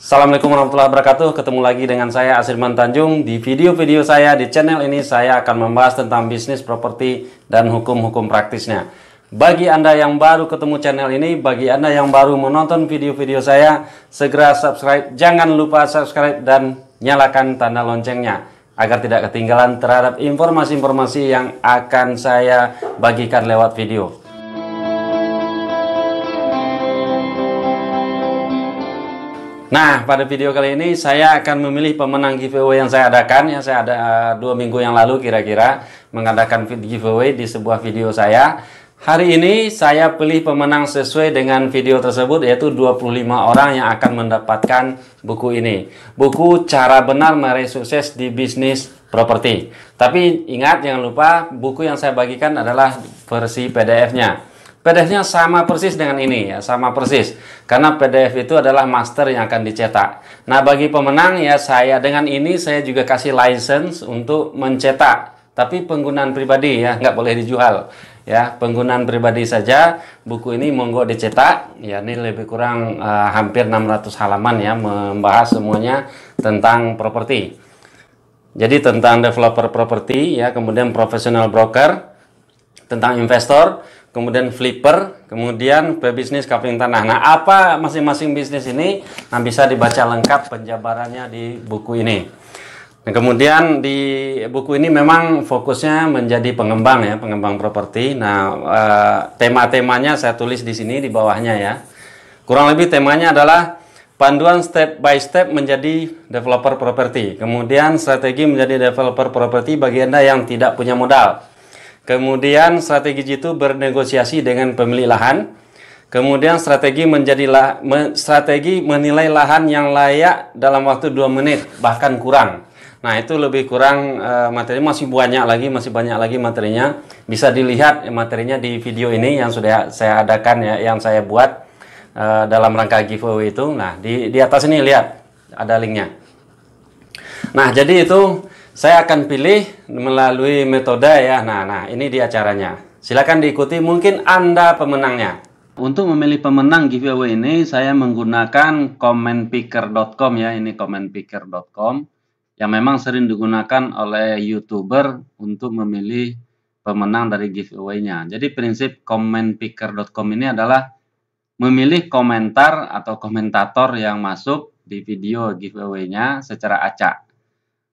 Assalamualaikum warahmatullahi wabarakatuh. Ketemu lagi dengan saya Asirman Tanjung. Di video-video saya di channel ini saya akan membahas tentang bisnis properti dan hukum-hukum praktisnya. Bagi Anda yang baru ketemu channel ini, bagi Anda yang baru menonton video-video saya, segera subscribe. Jangan lupa subscribe dan nyalakan tanda loncengnya agar tidak ketinggalan terhadap informasi-informasi yang akan saya bagikan lewat video. Nah, pada video kali ini saya akan memilih pemenang giveaway yang saya adakan. Yang saya ada eh, dua minggu yang lalu kira-kira mengadakan giveaway di sebuah video saya. Hari ini saya pilih pemenang sesuai dengan video tersebut yaitu 25 orang yang akan mendapatkan buku ini. Buku Cara Benar Meraih Sukses di Bisnis Properti. Tapi ingat jangan lupa buku yang saya bagikan adalah versi PDF-nya. PDF-nya sama persis dengan ini ya, sama persis. Karena PDF itu adalah master yang akan dicetak. Nah, bagi pemenang ya saya dengan ini saya juga kasih license untuk mencetak. Tapi penggunaan pribadi ya, nggak boleh dijual. Ya, penggunaan pribadi saja. Buku ini monggo dicetak. Ya, ini lebih kurang uh, hampir 600 halaman ya membahas semuanya tentang properti. Jadi tentang developer properti ya, kemudian professional broker, tentang investor, kemudian flipper, kemudian pebisnis kapling tanah. Nah, apa masing-masing bisnis ini? Nah, bisa dibaca lengkap penjabarannya di buku ini. Nah, kemudian di buku ini memang fokusnya menjadi pengembang ya, pengembang properti. Nah, eh, tema-temanya saya tulis di sini di bawahnya ya. Kurang lebih temanya adalah panduan step by step menjadi developer properti. Kemudian strategi menjadi developer properti bagi Anda yang tidak punya modal. Kemudian strategi itu bernegosiasi dengan pemilik lahan. Kemudian strategi menjadi me, strategi menilai lahan yang layak dalam waktu 2 menit bahkan kurang. Nah, itu lebih kurang e, materinya masih banyak lagi, masih banyak lagi materinya. Bisa dilihat materinya di video ini yang sudah saya adakan ya, yang saya buat e, dalam rangka giveaway itu. Nah, di di atas ini lihat ada linknya. Nah, jadi itu saya akan pilih melalui metode ya. Nah, nah ini dia caranya. Silakan diikuti mungkin Anda pemenangnya. Untuk memilih pemenang giveaway ini saya menggunakan commentpicker.com ya. Ini commentpicker.com yang memang sering digunakan oleh YouTuber untuk memilih pemenang dari giveaway-nya. Jadi prinsip commentpicker.com ini adalah memilih komentar atau komentator yang masuk di video giveaway-nya secara acak.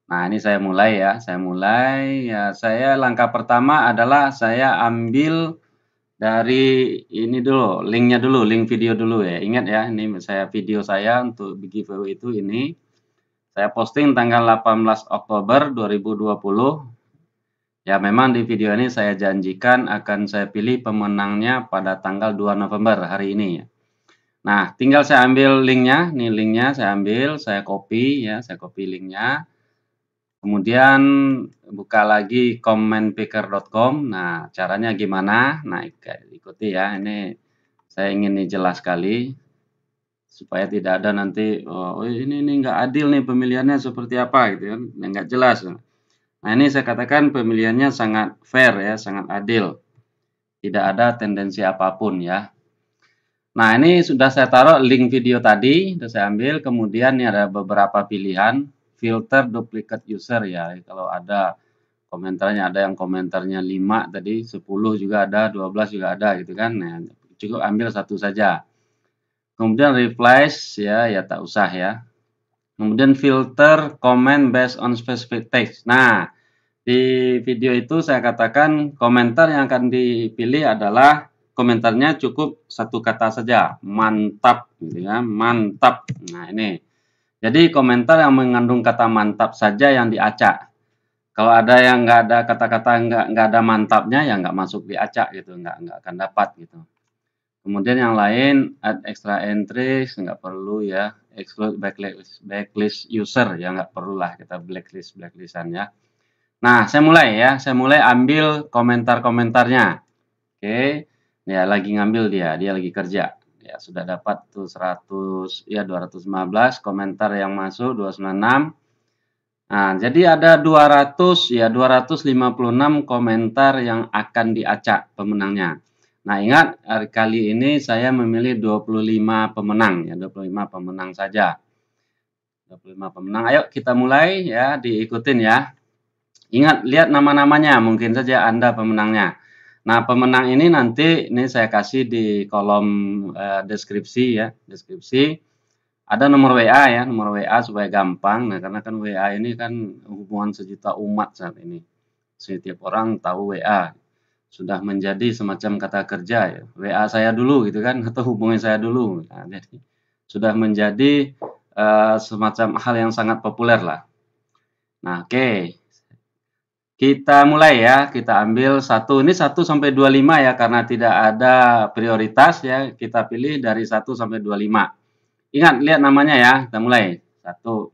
Nah, ini saya mulai ya. Saya mulai ya, saya langkah pertama adalah saya ambil dari ini dulu, linknya dulu, link video dulu ya. Ingat ya, ini saya video saya untuk giveaway itu ini. Saya posting tanggal 18 Oktober 2020. Ya, memang di video ini saya janjikan akan saya pilih pemenangnya pada tanggal 2 November hari ini ya. Nah, tinggal saya ambil linknya, ini linknya saya ambil, saya copy ya, saya copy linknya Kemudian buka lagi commentpicker.com. Nah, caranya gimana? Nah, ikuti ya. Ini saya ingin ini jelas sekali supaya tidak ada nanti oh, oh ini ini nggak adil nih pemilihannya seperti apa gitu kan ya. nggak jelas nah ini saya katakan pemilihannya sangat fair ya sangat adil tidak ada tendensi apapun ya nah ini sudah saya taruh link video tadi sudah saya ambil kemudian ini ada beberapa pilihan filter duplicate user ya. Kalau ada komentarnya ada yang komentarnya 5 tadi, 10 juga ada, 12 juga ada gitu kan. Nah, cukup ambil satu saja. Kemudian replies ya, ya tak usah ya. Kemudian filter comment based on specific text. Nah, di video itu saya katakan komentar yang akan dipilih adalah komentarnya cukup satu kata saja mantap gitu ya mantap nah ini jadi komentar yang mengandung kata mantap saja yang diacak. Kalau ada yang nggak ada kata-kata nggak nggak ada mantapnya ya nggak masuk diacak gitu, nggak nggak akan dapat gitu. Kemudian yang lain add extra entries nggak perlu ya, exclude backlist backlist user ya nggak perlu lah kita blacklist blacklistan ya. Nah saya mulai ya, saya mulai ambil komentar-komentarnya. Oke, ya lagi ngambil dia, dia lagi kerja ya sudah dapat tuh 100 ya 215 komentar yang masuk 296 Nah, jadi ada 200 ya 256 komentar yang akan diacak pemenangnya. Nah, ingat kali ini saya memilih 25 pemenang ya, 25 pemenang saja. 25 pemenang. Ayo kita mulai ya, diikutin ya. Ingat lihat nama-namanya, mungkin saja Anda pemenangnya. Nah, pemenang ini nanti ini saya kasih di kolom eh, deskripsi ya, deskripsi. Ada nomor WA ya, nomor WA supaya gampang. Nah, karena kan WA ini kan hubungan sejuta umat saat ini. Setiap orang tahu WA. Sudah menjadi semacam kata kerja ya. WA saya dulu gitu kan atau hubungi saya dulu. Nah, jadi sudah menjadi eh, semacam hal yang sangat populer lah. Nah, oke. Okay. Kita mulai ya, kita ambil satu ini 1 sampai 25 ya karena tidak ada prioritas ya, kita pilih dari 1 sampai 25. Ingat lihat namanya ya, kita mulai. Satu.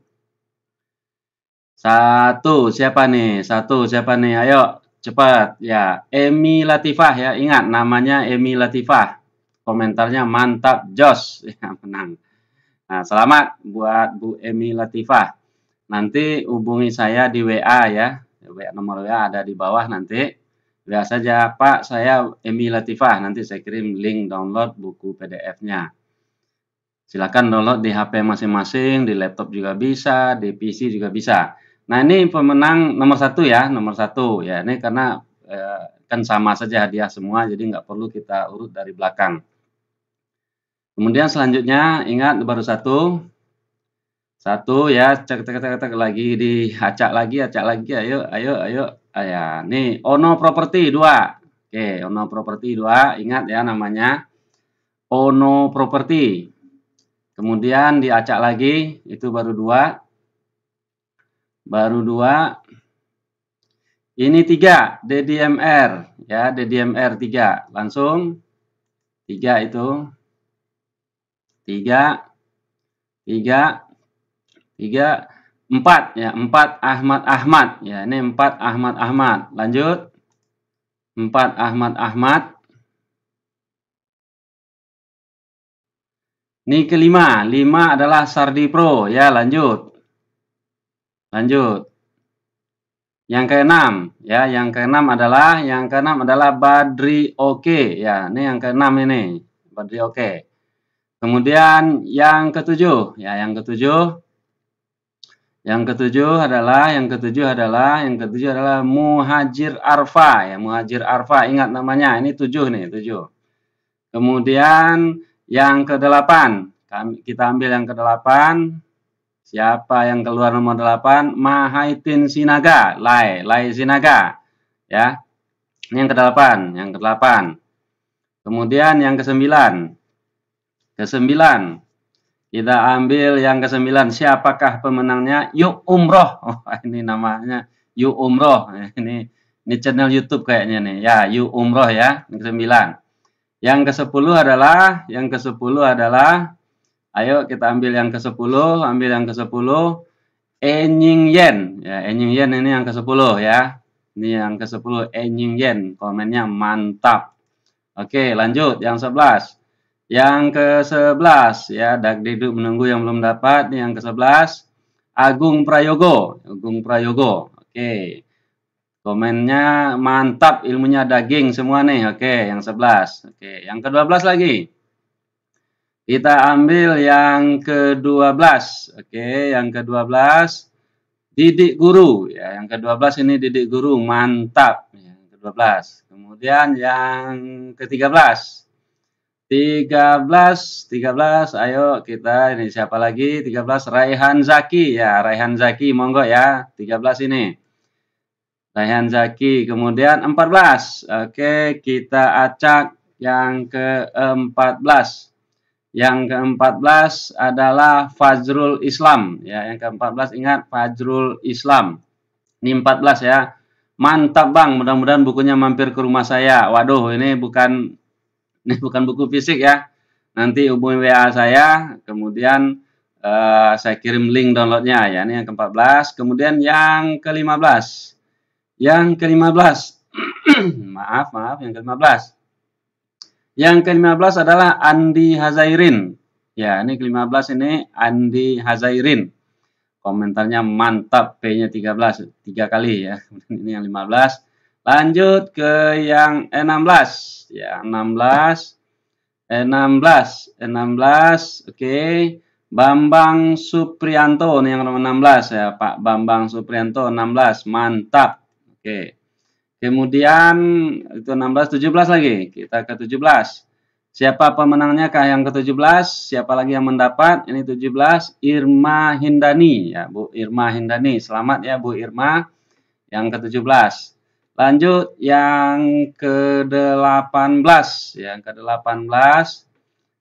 Satu, siapa nih? Satu, siapa nih? Ayo, cepat ya. Emi Latifah ya, ingat namanya Emi Latifah. Komentarnya mantap, Jos. Ya, menang. Nah, selamat buat Bu Emi Latifah. Nanti hubungi saya di WA ya, WA nomor WA ada di bawah nanti. biasa saja Pak, saya Emi Latifah. Nanti saya kirim link download buku PDF-nya. Silakan download di HP masing-masing, di laptop juga bisa, di PC juga bisa. Nah ini pemenang nomor satu ya, nomor satu ya. Ini karena eh, kan sama saja hadiah semua, jadi nggak perlu kita urut dari belakang. Kemudian selanjutnya ingat baru satu satu ya cek cek cek cek lagi di acak lagi acak lagi ayo ayo ayo ayah ya, nih ono property dua oke ono property dua ingat ya namanya ono property kemudian diacak lagi itu baru dua baru dua ini tiga ddmr ya ddmr tiga langsung tiga itu tiga tiga tiga empat ya empat Ahmad Ahmad ya ini empat Ahmad Ahmad lanjut empat Ahmad Ahmad ini kelima lima adalah Sardi Pro ya lanjut lanjut yang keenam ya yang keenam adalah yang keenam adalah Badri Oke ya ini yang keenam ini Badri Oke kemudian yang ketujuh ya yang ketujuh yang ketujuh adalah yang ketujuh adalah yang ketujuh adalah muhajir arfa ya muhajir arfa ingat namanya ini tujuh nih tujuh. Kemudian yang kedelapan kita ambil yang kedelapan siapa yang keluar nomor delapan Mahaitin Sinaga Lai Lai Sinaga ya ini yang kedelapan yang kedelapan. Kemudian yang kesembilan kesembilan kita ambil yang kesembilan. Siapakah pemenangnya? Yuk Umroh. Oh, ini namanya Yuk Umroh. Ini ini channel YouTube kayaknya nih. Ya, Yuk Umroh ya. Yang kesembilan. Yang ke-10 adalah yang ke-10 adalah ayo kita ambil yang ke-10, ambil yang ke-10 Enying Yen. Ya, Enying Yen ini yang ke-10 ya. Ini yang ke-10 Enying Yen. Komennya mantap. Oke, lanjut yang 11. Yang ke-11 ya, Dagdikduk menunggu yang belum dapat. Yang ke-11 Agung Prayogo. Agung Prayogo. Oke. Komennya mantap ilmunya daging semua nih. Oke, yang 11. Oke, yang ke-12 lagi. Kita ambil yang ke-12. Oke, yang ke-12 Didik Guru ya. Yang ke-12 ini Didik Guru mantap. Yang ke-12. Kemudian yang ke-13 13, 13, ayo kita ini siapa lagi? 13 Raihan Zaki ya, Raihan Zaki monggo ya. 13 ini. Raihan Zaki. Kemudian 14. Oke, kita acak yang ke-14. Yang ke-14 adalah Fajrul Islam ya. Yang ke-14 ingat Fajrul Islam. Ini 14 ya. Mantap Bang, mudah-mudahan bukunya mampir ke rumah saya. Waduh, ini bukan Ini bukan buku fisik ya. Nanti hubungi WA saya, kemudian uh, saya kirim link downloadnya ya. Ini yang ke-14, kemudian yang ke-15. Yang ke-15. maaf, maaf, yang ke-15. Yang ke-15 adalah Andi Hazairin. Ya, ini ke-15 ini Andi Hazairin. Komentarnya mantap, P-nya 13, tiga kali ya. ini yang 15. Lanjut ke yang E16. Ya, 16. E16. E16. Oke. Okay. Bambang Suprianto nih yang nomor 16 ya, Pak Bambang Suprianto 16. Mantap. Oke. Okay. Kemudian itu 16 17 lagi. Kita ke 17. Siapa pemenangnya kah yang ke-17? Siapa lagi yang mendapat? Ini 17 Irma Hindani ya, Bu Irma Hindani. Selamat ya Bu Irma yang ke-17. Lanjut yang ke-18. Yang ke-18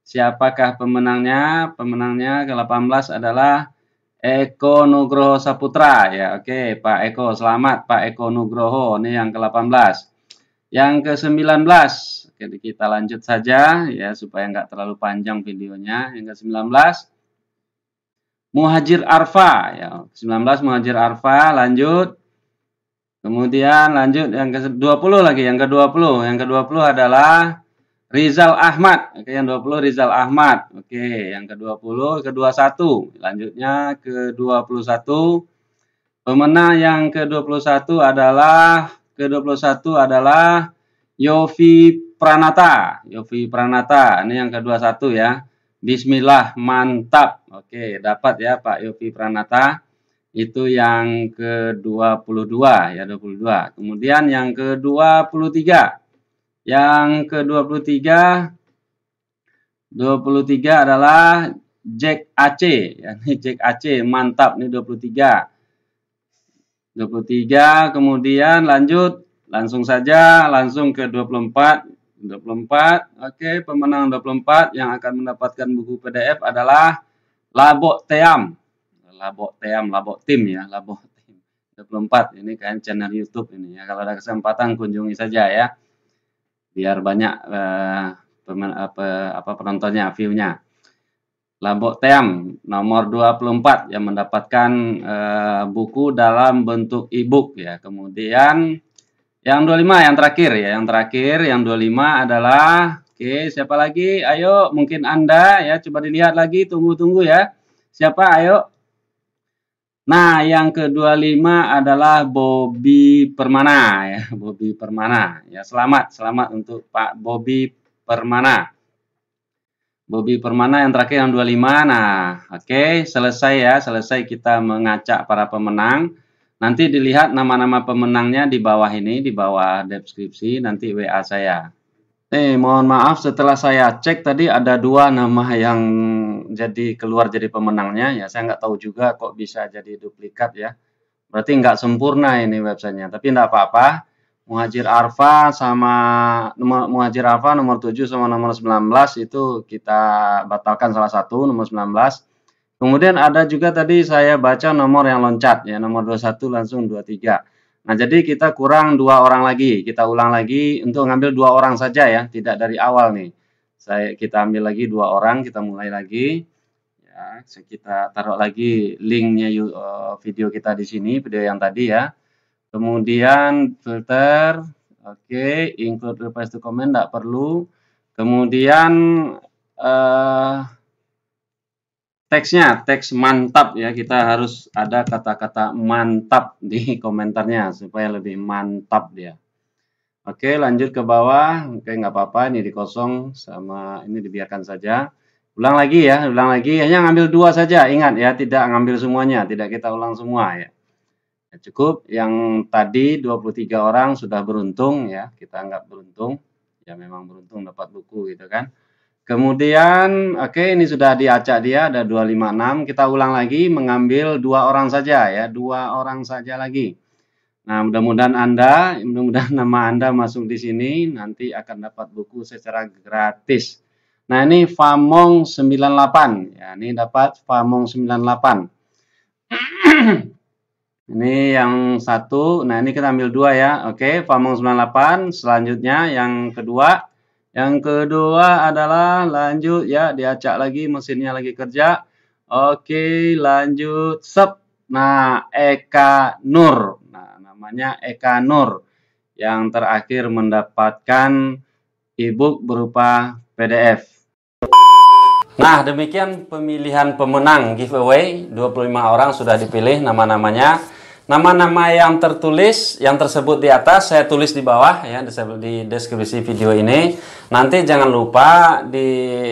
siapakah pemenangnya? Pemenangnya ke-18 adalah Eko Nugroho Saputra ya. Oke, Pak Eko selamat Pak Eko Nugroho. Ini yang ke-18. Yang ke-19. Jadi kita lanjut saja ya supaya nggak terlalu panjang videonya. Yang ke-19 Muhajir Arfa ya. 19 Muhajir Arfa lanjut Kemudian lanjut yang ke-20 lagi, yang ke-20. Yang ke-20 adalah Rizal Ahmad. Oke, yang 20 Rizal Ahmad. Oke, yang ke-20, ke-21. Lanjutnya ke-21. Pemenang yang ke-21 adalah ke-21 adalah Yofi Pranata. Yofi Pranata. Ini yang ke-21 ya. Bismillah, mantap. Oke, dapat ya Pak Yofi Pranata itu yang ke-22 ya 22. Kemudian yang ke-23. Yang ke-23 23 adalah Jack AC ya Jack AC mantap nih 23. 23 kemudian lanjut langsung saja langsung ke 24 24. Oke, pemenang 24 yang akan mendapatkan buku PDF adalah Labok Team labok team labok tim ya, labok tim 24. Ini kan channel YouTube ini ya. Kalau ada kesempatan kunjungi saja ya. Biar banyak eh, pemen, apa, apa penontonnya, view-nya. Labok nomor 24 yang mendapatkan uh, buku dalam bentuk e-book ya. Kemudian yang 25 yang terakhir ya, yang terakhir yang 25 adalah Oke, siapa lagi? Ayo, mungkin Anda ya, coba dilihat lagi, tunggu-tunggu ya. Siapa? Ayo. Nah, yang ke-25 adalah Bobby Permana ya, Bobby Permana. Ya, selamat, selamat untuk Pak Bobby Permana. Bobby Permana yang terakhir yang 25. Nah, oke, okay, selesai ya, selesai kita mengacak para pemenang. Nanti dilihat nama-nama pemenangnya di bawah ini, di bawah deskripsi, nanti WA saya. Eh, mohon maaf setelah saya cek tadi ada dua nama yang jadi keluar jadi pemenangnya ya saya nggak tahu juga kok bisa jadi duplikat ya. Berarti nggak sempurna ini websitenya. Tapi nggak apa-apa. Muhajir Arfa sama Muhajir Arfa nomor 7 sama nomor 19 itu kita batalkan salah satu nomor 19. Kemudian ada juga tadi saya baca nomor yang loncat ya nomor 21 langsung 23. Nah, jadi kita kurang dua orang lagi. Kita ulang lagi untuk ngambil dua orang saja ya, tidak dari awal nih saya kita ambil lagi dua orang kita mulai lagi ya kita taruh lagi linknya uh, video kita di sini video yang tadi ya kemudian filter oke okay, include request to comment tidak perlu kemudian uh, teksnya teks mantap ya kita harus ada kata-kata mantap di komentarnya supaya lebih mantap dia Oke, lanjut ke bawah. Oke, nggak apa-apa. Ini dikosong sama ini dibiarkan saja. Ulang lagi ya, ulang lagi. Hanya ngambil dua saja. Ingat ya, tidak ngambil semuanya. Tidak kita ulang semua ya. ya cukup. Yang tadi 23 orang sudah beruntung ya. Kita anggap beruntung. Ya memang beruntung dapat buku gitu kan. Kemudian, oke okay, ini sudah diacak dia ada 256. Kita ulang lagi mengambil dua orang saja ya, dua orang saja lagi. Nah, mudah-mudahan Anda, mudah-mudahan nama Anda masuk di sini, nanti akan dapat buku secara gratis. Nah, ini Famong 98. Ya, ini dapat Famong 98. ini yang satu, nah ini kita ambil dua ya. Oke, Famong 98. Selanjutnya yang kedua. Yang kedua adalah lanjut ya, diacak lagi, mesinnya lagi kerja. Oke, lanjut. Sep. Nah, Eka Nur. Nah, namanya Eka Nur yang terakhir mendapatkan ebook berupa PDF. Nah, demikian pemilihan pemenang giveaway. 25 orang sudah dipilih nama-namanya. Nama-nama yang tertulis, yang tersebut di atas, saya tulis di bawah ya di deskripsi video ini. Nanti jangan lupa di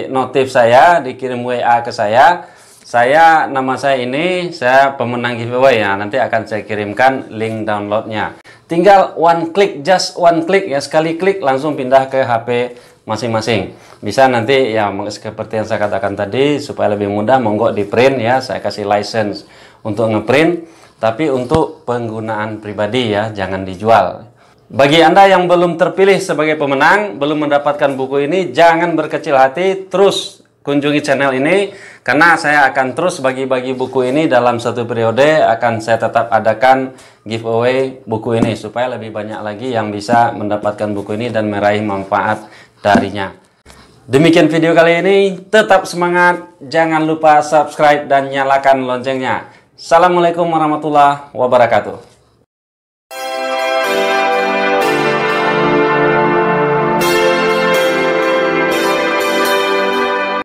notif saya, dikirim WA ke saya saya nama saya ini saya pemenang giveaway ya. Nanti akan saya kirimkan link downloadnya. Tinggal one click, just one click ya sekali klik langsung pindah ke HP masing-masing. Bisa nanti ya seperti yang saya katakan tadi supaya lebih mudah monggo di print ya. Saya kasih license untuk ngeprint tapi untuk penggunaan pribadi ya jangan dijual. Bagi Anda yang belum terpilih sebagai pemenang, belum mendapatkan buku ini, jangan berkecil hati, terus kunjungi channel ini karena saya akan terus bagi-bagi buku ini dalam satu periode akan saya tetap adakan giveaway buku ini supaya lebih banyak lagi yang bisa mendapatkan buku ini dan meraih manfaat darinya. Demikian video kali ini, tetap semangat, jangan lupa subscribe dan nyalakan loncengnya. Assalamualaikum warahmatullahi wabarakatuh.